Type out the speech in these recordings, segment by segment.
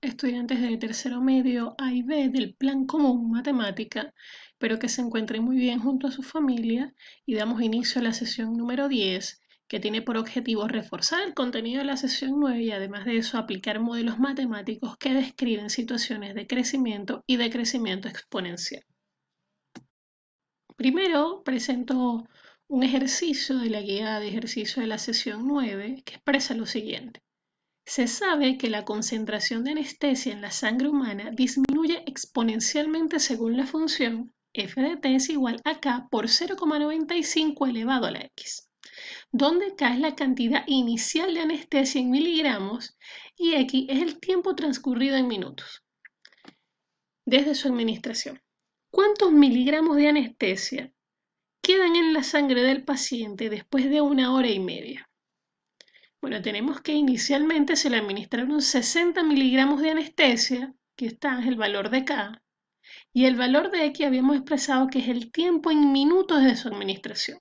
estudiantes del tercero medio A y B del Plan Común Matemática. pero que se encuentren muy bien junto a su familia y damos inicio a la sesión número 10, que tiene por objetivo reforzar el contenido de la sesión 9 y además de eso aplicar modelos matemáticos que describen situaciones de crecimiento y de crecimiento exponencial. Primero presento un ejercicio de la guía de ejercicio de la sesión 9 que expresa lo siguiente. Se sabe que la concentración de anestesia en la sangre humana disminuye exponencialmente según la función f de t es igual a k por 0,95 elevado a la x, donde k es la cantidad inicial de anestesia en miligramos y x es el tiempo transcurrido en minutos desde su administración. ¿Cuántos miligramos de anestesia quedan en la sangre del paciente después de una hora y media? Bueno, tenemos que inicialmente se le administraron 60 miligramos de anestesia, que está el valor de K, y el valor de X habíamos expresado que es el tiempo en minutos de su administración.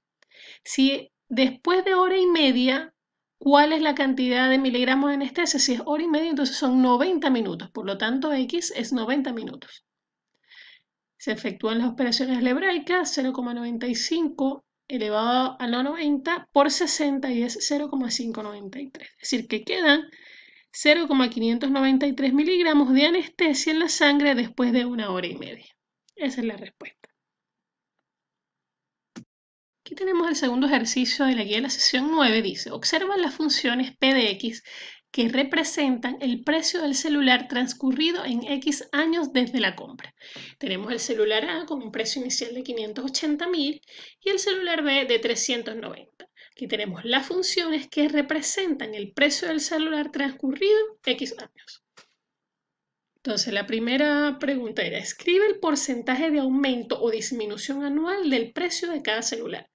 Si después de hora y media, ¿cuál es la cantidad de miligramos de anestesia? Si es hora y media, entonces son 90 minutos, por lo tanto X es 90 minutos. Se efectúan las operaciones lebraicas, 0,95 elevado a la 90 por 60 y es 0,593. Es decir, que quedan 0,593 miligramos de anestesia en la sangre después de una hora y media. Esa es la respuesta. Aquí tenemos el segundo ejercicio de la guía de la sesión 9. Dice, observa las funciones p de x que representan el precio del celular transcurrido en X años desde la compra. Tenemos el celular A con un precio inicial de 580.000 y el celular B de 390. Aquí tenemos las funciones que representan el precio del celular transcurrido X años. Entonces, la primera pregunta era, escribe el porcentaje de aumento o disminución anual del precio de cada celular.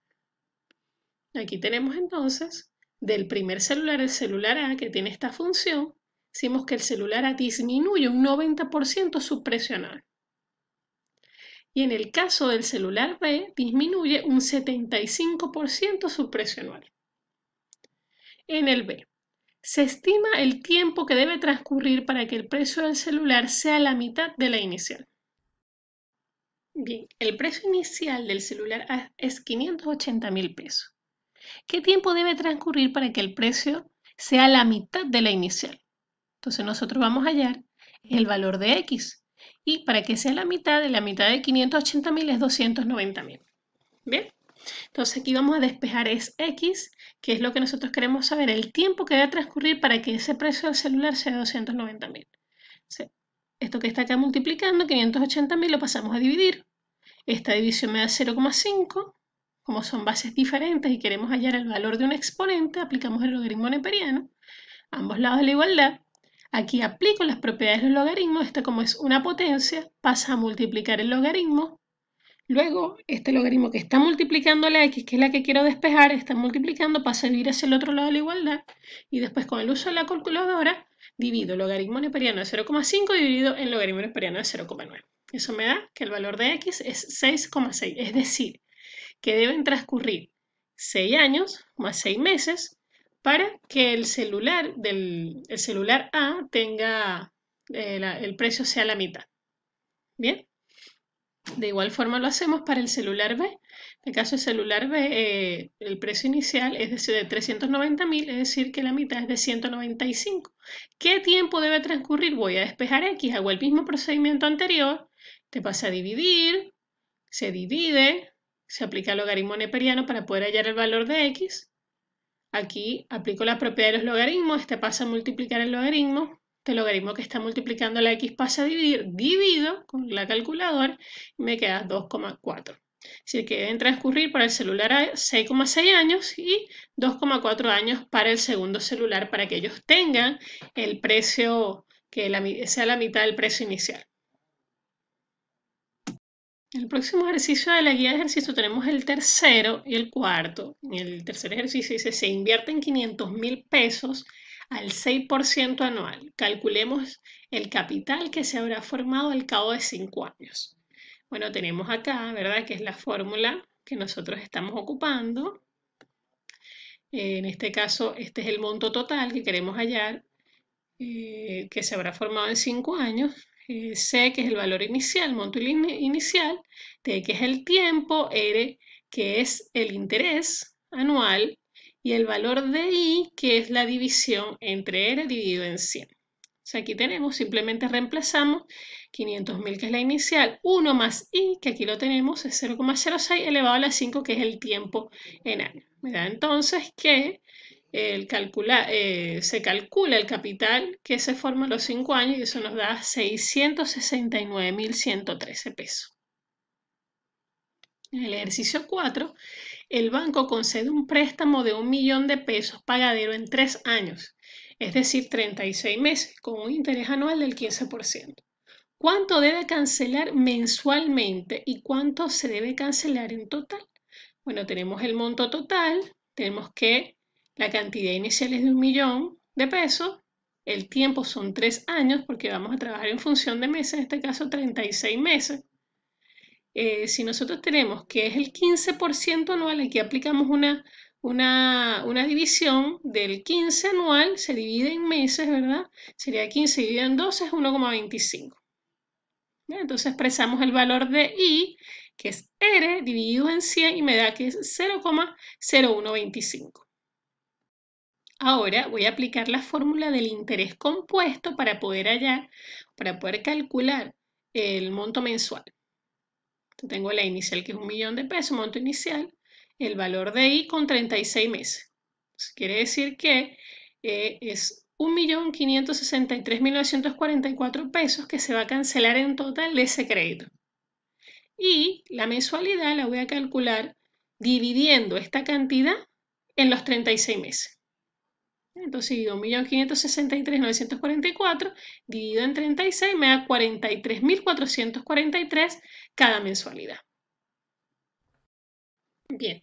Aquí tenemos entonces del primer celular, el celular A, que tiene esta función, decimos que el celular A disminuye un 90% su Y en el caso del celular B, disminuye un 75% su En el B, se estima el tiempo que debe transcurrir para que el precio del celular sea la mitad de la inicial. Bien, el precio inicial del celular A es 580 mil pesos. ¿Qué tiempo debe transcurrir para que el precio sea la mitad de la inicial? Entonces nosotros vamos a hallar el valor de X. Y para que sea la mitad de la mitad de 580.000 es 290.000. ¿Bien? Entonces aquí vamos a despejar es X, que es lo que nosotros queremos saber, el tiempo que debe transcurrir para que ese precio del celular sea 290.000. Esto que está acá multiplicando, 580.000, lo pasamos a dividir. Esta división me da 0,5 como son bases diferentes y queremos hallar el valor de un exponente, aplicamos el logaritmo neperiano, ambos lados de la igualdad. Aquí aplico las propiedades del logaritmo, esta como es una potencia, pasa a multiplicar el logaritmo. Luego, este logaritmo que está multiplicando la x, que es la que quiero despejar, está multiplicando, pasa a ir hacia el otro lado de la igualdad. Y después, con el uso de la calculadora, divido el logaritmo neperiano de 0,5 dividido en logaritmo neperiano de 0,9. Eso me da que el valor de x es 6,6, es decir, que deben transcurrir 6 años más 6 meses para que el celular, del, celular A tenga, eh, el precio sea la mitad. Bien. De igual forma lo hacemos para el celular B. En el caso del celular B, eh, el precio inicial es de 390.000, es decir, que la mitad es de 195. ¿Qué tiempo debe transcurrir? Voy a despejar X, hago el mismo procedimiento anterior, te pasa a dividir, se divide, se aplica el logaritmo neperiano para poder hallar el valor de x. Aquí aplico la propiedad de los logaritmos, este pasa a multiplicar el logaritmo, este logaritmo que está multiplicando la x pasa a dividir, divido con la calculadora y me queda 2,4. Es decir, que deben transcurrir para el celular 6,6 años y 2,4 años para el segundo celular para que ellos tengan el precio que sea la mitad del precio inicial el próximo ejercicio de la guía de ejercicio tenemos el tercero y el cuarto. En el tercer ejercicio dice, se invierten 500 mil pesos al 6% anual. Calculemos el capital que se habrá formado al cabo de 5 años. Bueno, tenemos acá, ¿verdad? Que es la fórmula que nosotros estamos ocupando. En este caso, este es el monto total que queremos hallar, eh, que se habrá formado en 5 años. C, eh, que es el valor inicial, monto inicial, T, que es el tiempo, R, que es el interés anual, y el valor de I, que es la división entre R dividido en 100. O sea, aquí tenemos, simplemente reemplazamos 500.000, que es la inicial, 1 más i, que aquí lo tenemos, es 0,06 elevado a la 5, que es el tiempo en año. Me da entonces que el eh, se calcula el capital que se forma en los 5 años y eso nos da 669.113 pesos. En el ejercicio 4, el banco concede un préstamo de un millón de pesos pagadero en 3 años, es decir, 36 meses, con un interés anual del 15%. ¿Cuánto debe cancelar mensualmente y cuánto se debe cancelar en total? Bueno, tenemos el monto total, tenemos que la cantidad inicial es de un millón de pesos. El tiempo son tres años porque vamos a trabajar en función de meses, en este caso 36 meses. Eh, si nosotros tenemos que es el 15% anual, aquí aplicamos una, una, una, división del 15 anual, se divide en meses, ¿verdad? Sería 15 dividido en 12 es 1,25. Entonces expresamos el valor de I, que es R, dividido en 100 y me da que es 0,0125. Ahora voy a aplicar la fórmula del interés compuesto para poder hallar, para poder calcular el monto mensual. tengo la inicial que es un millón de pesos, monto inicial, el valor de I con 36 meses. quiere decir que eh, es 1.563.944 pesos que se va a cancelar en total de ese crédito. Y la mensualidad la voy a calcular dividiendo esta cantidad en los 36 meses. Entonces 1.563.944 dividido en 36 me da 43.443 cada mensualidad. Bien,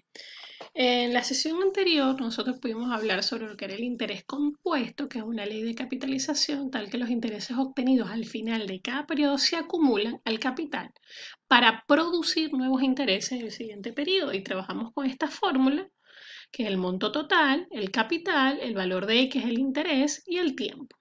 en la sesión anterior nosotros pudimos hablar sobre lo que era el interés compuesto, que es una ley de capitalización tal que los intereses obtenidos al final de cada periodo se acumulan al capital para producir nuevos intereses en el siguiente periodo y trabajamos con esta fórmula que es el monto total, el capital, el valor de X, que es el interés, y el tiempo.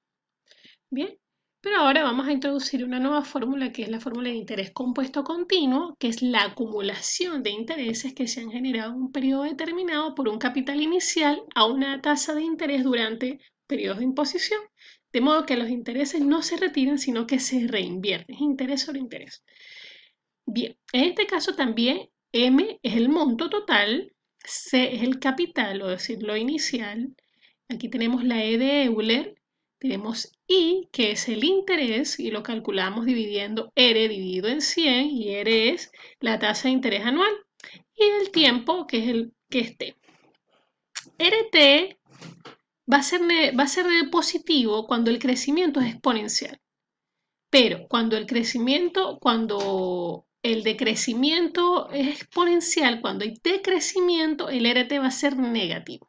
Bien, pero ahora vamos a introducir una nueva fórmula que es la fórmula de interés compuesto continuo, que es la acumulación de intereses que se han generado en un periodo determinado por un capital inicial a una tasa de interés durante periodos de imposición, de modo que los intereses no se retiran, sino que se reinvierten, interés sobre interés. Bien, en este caso también M es el monto total C es el capital, o decir, lo inicial. Aquí tenemos la E de Euler. Tenemos I, que es el interés, y lo calculamos dividiendo R dividido en 100, y R es la tasa de interés anual. Y el tiempo, que es el que T. RT va a ser, va a ser positivo cuando el crecimiento es exponencial. Pero cuando el crecimiento, cuando el decrecimiento es exponencial, cuando hay decrecimiento, el RT va a ser negativo.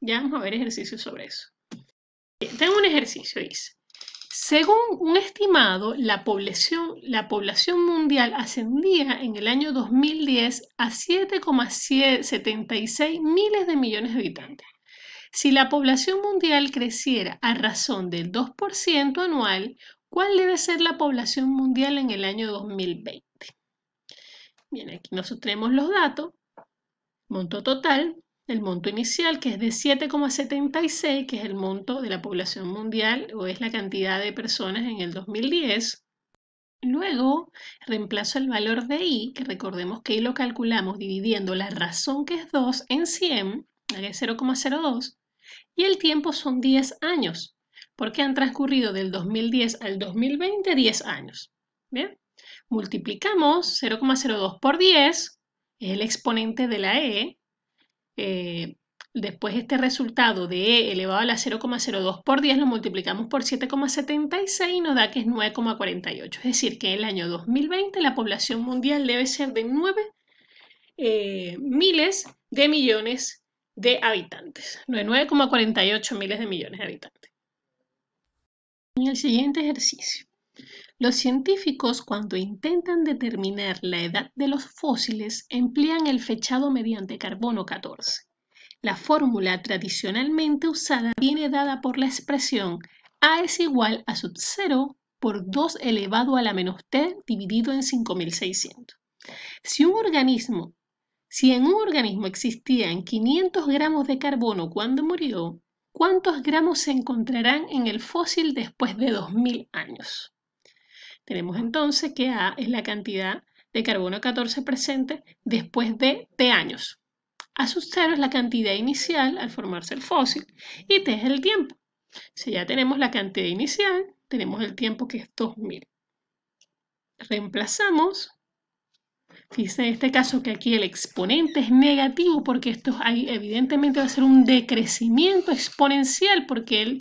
Ya vamos a ver ejercicios sobre eso. Eh, tengo un ejercicio, dice. Según un estimado, la población, la población mundial ascendía en el año 2010 a 7,76 miles de millones de habitantes. Si la población mundial creciera a razón del 2% anual, ¿cuál debe ser la población mundial en el año 2020? Bien, aquí nosotros tenemos los datos. Monto total, el monto inicial que es de 7,76, que es el monto de la población mundial o es la cantidad de personas en el 2010. Luego reemplazo el valor de i, que recordemos que i lo calculamos dividiendo la razón que es 2 en 100, que es 0,02, y el tiempo son 10 años, porque han transcurrido del 2010 al 2020 10 años. ¿Bien? multiplicamos 0,02 por 10, es el exponente de la E, eh, después este resultado de E elevado a la 0,02 por 10 lo multiplicamos por 7,76 y nos da que es 9,48. Es decir, que en el año 2020 la población mundial debe ser de 9 eh, miles de millones de habitantes, 9,48 miles de millones de habitantes. y el siguiente ejercicio, los científicos cuando intentan determinar la edad de los fósiles emplean el fechado mediante carbono 14. La fórmula tradicionalmente usada viene dada por la expresión A es igual a sub 0 por 2 elevado a la menos T dividido en 5600. Si un organismo, si en un organismo existían 500 gramos de carbono cuando murió, ¿cuántos gramos se encontrarán en el fósil después de 2000 años? Tenemos entonces que A es la cantidad de carbono 14 presente después de T años. A 0 es la cantidad inicial al formarse el fósil y T es el tiempo. Si ya tenemos la cantidad inicial, tenemos el tiempo que es 2000. Reemplazamos Dice en este caso que aquí el exponente es negativo porque esto hay, evidentemente va a ser un decrecimiento exponencial porque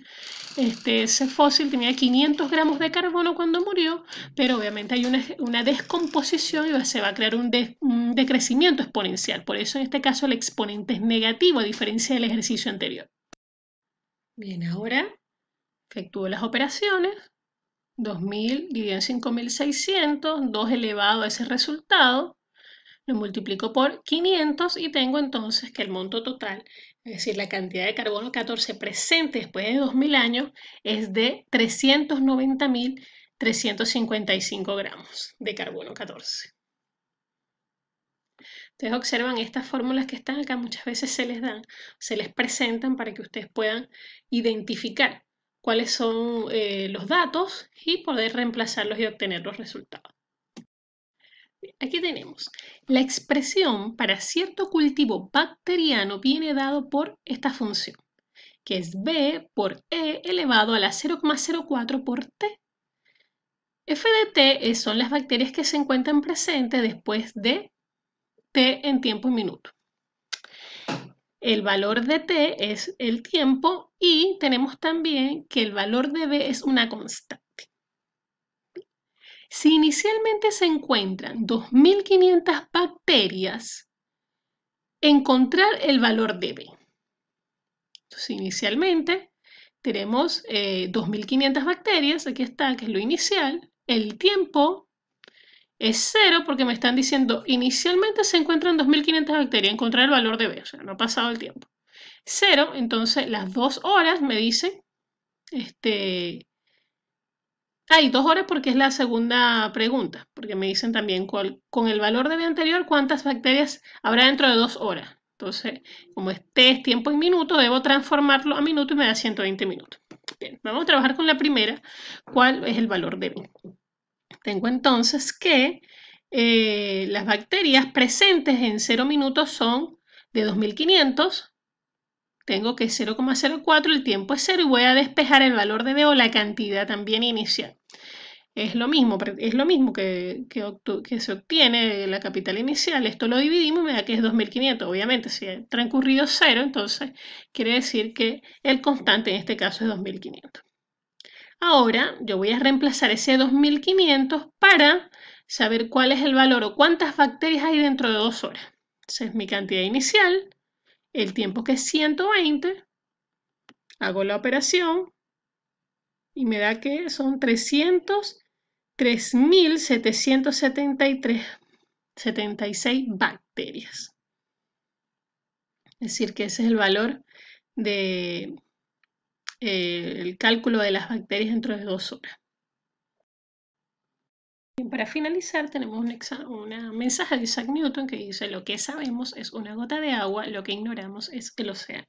este, ese fósil tenía 500 gramos de carbono cuando murió, pero obviamente hay una, descomposición y se va a crear un, un decrecimiento exponencial. Por eso en este caso el exponente es negativo a diferencia del ejercicio anterior. Bien, ahora efectúo las operaciones. 2000 dividido en 5600, 2 elevado a ese resultado, lo multiplico por 500 y tengo entonces que el monto total, es decir, la cantidad de carbono 14 presente después de 2000 años, es de 390.355 gramos de carbono 14. Ustedes observan estas fórmulas que están acá, muchas veces se les dan, se les presentan para que ustedes puedan identificar cuáles son eh, los datos y poder reemplazarlos y obtener los resultados. Aquí tenemos, la expresión para cierto cultivo bacteriano viene dado por esta función, que es B por E elevado a la 0,04 por T. F de T son las bacterias que se encuentran presentes después de T en tiempo y minuto. El valor de T es el tiempo y tenemos también que el valor de B es una constante. Si inicialmente se encuentran 2.500 bacterias, encontrar el valor de B. Entonces, inicialmente tenemos 2.500 eh, bacterias, aquí está, que es lo inicial, el tiempo es cero porque me están diciendo inicialmente se encuentran 2.500 bacterias, encontrar el valor de B, o sea, no ha pasado el tiempo. Cero, entonces las dos horas me dicen este, hay dos horas porque es la segunda pregunta, porque me dicen también con el valor de B anterior cuántas bacterias habrá dentro de dos horas. Entonces, como este es tiempo en minuto, debo transformarlo a minuto y me da 120 minutos. Bien, vamos a trabajar con la primera, cuál es el valor de B. Tengo entonces que eh, las bacterias presentes en cero minutos son de 2500 tengo que 0,04, el tiempo es 0 y voy a despejar el valor de D o la cantidad también inicial. Es lo mismo, es lo mismo que, que, se obtiene la capital inicial. Esto lo dividimos y me da que es 2.500. Obviamente, si ha transcurrido 0, entonces quiere decir que el constante en este caso es 2.500. Ahora yo voy a reemplazar ese 2.500 para saber cuál es el valor o cuántas bacterias hay dentro de dos horas. Esa es mi cantidad inicial el tiempo que es 120, hago la operación y me da que son 303.773 bacterias. Es decir, que ese es el valor del de, eh, cálculo de las bacterias dentro de dos horas para finalizar tenemos un una mensaje de Isaac Newton que dice lo que sabemos es una gota de agua, lo que ignoramos es el océano.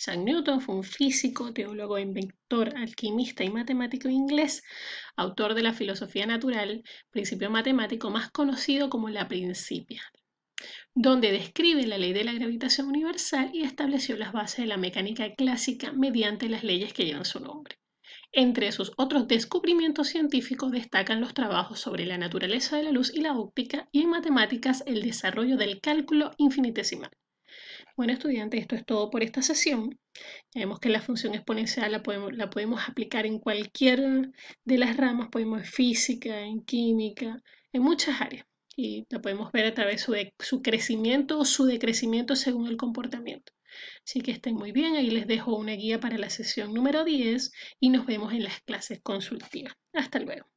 Isaac Newton fue un físico, teólogo, inventor, alquimista y matemático inglés, autor de la filosofía natural, principio matemático más conocido como la principia donde describe la ley de la gravitación universal y estableció las bases de la mecánica clásica mediante las leyes que llevan su nombre. Entre sus otros descubrimientos científicos destacan los trabajos sobre la naturaleza de la luz y la óptica y en matemáticas el desarrollo del cálculo infinitesimal. Bueno, estudiantes, esto es todo por esta sesión. vemos que la función exponencial la podemos, aplicar en cualquier de las ramas, podemos en física, en química, en muchas áreas. Y la podemos ver a través de, su crecimiento o su decrecimiento según el comportamiento. Así que estén muy bien, ahí les dejo una guía para la sesión número 10 y nos vemos en las clases consultivas. Hasta luego.